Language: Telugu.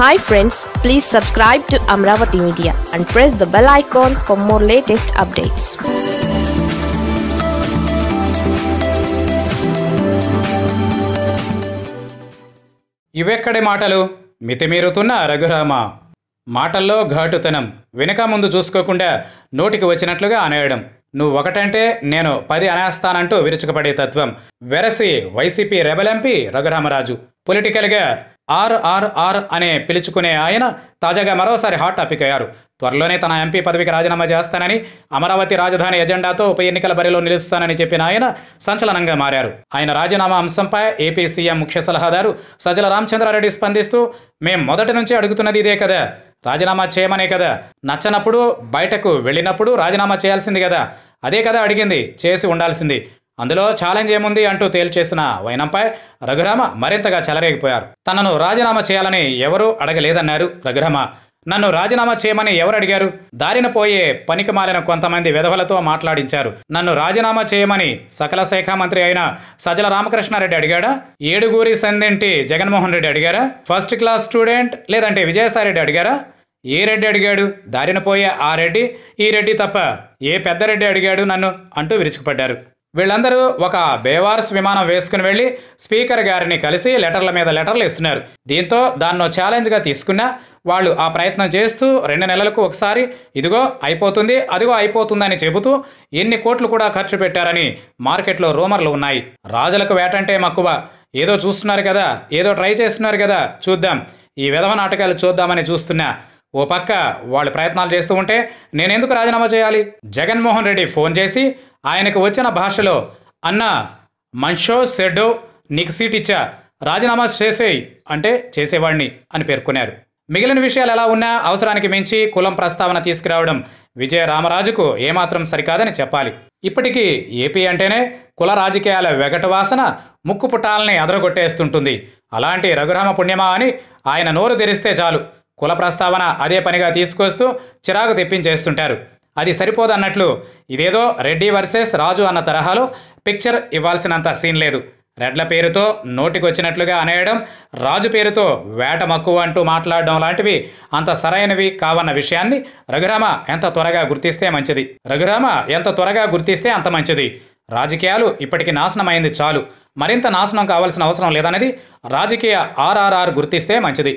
hi friends please subscribe to Amaravati media and press the bell icon for more latest updates ఇవెక్కడి మాటలు మితిమీరుతున్న రఘురామ మాటల్లో ఘాటుతనం వెనుక ముందు చూసుకోకుండా నోటికి వచ్చినట్లుగా అనేయడం నువ్వు ఒకటంటే నేను పది అనేస్తానంటూ విరుచుకుపడే తత్వం వెరసి వైసీపీ రెబల్ ఎంపీ రఘురామరాజు పొలిటికల్గా ఆర్ఆర్ఆర్ అనే పిలుచుకునే ఆయన తాజాగా మరోసారి హాట్ టాపిక్ అయ్యారు త్వరలోనే తన ఎంపీ పదవికి రాజీనామా చేస్తానని అమరావతి రాజధాని ఎజెండాతో ఉప ఎన్నికల బరిలో నిలుస్తానని చెప్పిన ఆయన సంచలనంగా మారారు ఆయన రాజీనామా అంశంపై ఏపీ సీఎం ముఖ్య సలహాదారు సజ్జల రామచంద్రారెడ్డి స్పందిస్తూ మేం మొదటి నుంచి అడుగుతున్నది ఇదే కదా రాజీనామా చేయమనే కదా నచ్చనప్పుడు బయటకు వెళ్ళినప్పుడు రాజీనామా చేయాల్సింది కదా అదే కదా అడిగింది చేసి ఉండాల్సింది అందులో ఛాలెంజ్ ఏముంది అంటూ తేల్చేసిన వైనంపై రఘురామ మరింతగా చెలరేగిపోయారు తనను రాజీనామా చేయాలని ఎవరూ అడగలేదన్నారు రఘురామ నన్ను రాజీనామా చేయమని ఎవరు అడిగారు దారిన పోయే పనికి మాలిన కొంతమంది విధవలతో మాట్లాడించారు నన్ను రాజీనామా చేయమని సకల శాఖ మంత్రి అయిన సజల రామకృష్ణారెడ్డి అడిగాడా ఏడుగురి సందింటి జగన్మోహన్ రెడ్డి అడిగారా ఫస్ట్ క్లాస్ స్టూడెంట్ లేదంటే విజయసాయిరెడ్డి అడిగారా ఏ రెడ్డి అడిగాడు దారిన పోయే ఆ రెడ్డి ఈ రెడ్డి తప్ప ఏ పెద్ద రెడ్డి అడిగాడు నన్ను అంటూ విరుచుకుపడ్డారు వీళ్ళందరూ ఒక బేవార్స్ విమానం వేసుకుని వెళ్ళి స్పీకర్ గారిని కలిసి లెటర్ల మీద లెటర్లు ఇస్తున్నారు దీంతో దాన్నో ఛాలెంజ్గా తీసుకున్నా వాళ్ళు ఆ ప్రయత్నం చేస్తూ రెండు నెలలకు ఒకసారి ఇదిగో అయిపోతుంది అదిగో అయిపోతుందని చెబుతూ ఎన్ని కోట్లు కూడా ఖర్చు పెట్టారని మార్కెట్లో రూమర్లు ఉన్నాయి రాజులకు వేటంటే మక్కువ ఏదో చూస్తున్నారు కదా ఏదో ట్రై చేస్తున్నారు కదా చూద్దాం ఈ విధవ నాటకాలు చూద్దామని చూస్తున్నా ఓ పక్క వాళ్ళు ప్రయత్నాలు చేస్తూ ఉంటే నేనెందుకు రాజీనామా చేయాలి జగన్మోహన్ రెడ్డి ఫోన్ చేసి ఆయనకు వచ్చిన భాషలో అన్న మన్షో సెడ్డో నీకు సీట్ ఇచ్చా రాజీనామా చేసే అంటే చేసేవాడిని అని పేర్కొన్నారు మిగిలిన విషయాలు ఎలా ఉన్నా అవసరానికి మించి కులం ప్రస్తావన తీసుకురావడం విజయ రామరాజుకు ఏమాత్రం సరికాదని చెప్పాలి ఇప్పటికీ ఏపీ అంటేనే కుల రాజకీయాల వెగట వాసన ముక్కు పుటాలని అదరగొట్టేస్తుంటుంది అలాంటి రఘురామ పుణ్యమా అని ఆయన నోరు తెరిస్తే చాలు కుల ప్రస్తావన అదే పనిగా తీసుకొస్తూ చిరాకు తెప్పించేస్తుంటారు అది సరిపోదన్నట్లు ఇదేదో రెడ్డి వర్సెస్ రాజు అన్న తరహాలో పిక్చర్ ఇవ్వాల్సినంత సీన్ లేదు రెడ్ల పేరుతో నోటికొచ్చినట్లుగా అనేయడం రాజు పేరుతో వేట మక్కువ అంటూ మాట్లాడడం లాంటివి అంత సరైనవి కావన్న విషయాన్ని రఘురామ ఎంత త్వరగా గుర్తిస్తే మంచిది రఘురామ ఎంత త్వరగా గుర్తిస్తే అంత మంచిది రాజకీయాలు ఇప్పటికి నాశనమైంది చాలు మరింత నాశనం కావాల్సిన అవసరం లేదన్నది రాజకీయ ఆర్ఆర్ఆర్ గుర్తిస్తే మంచిది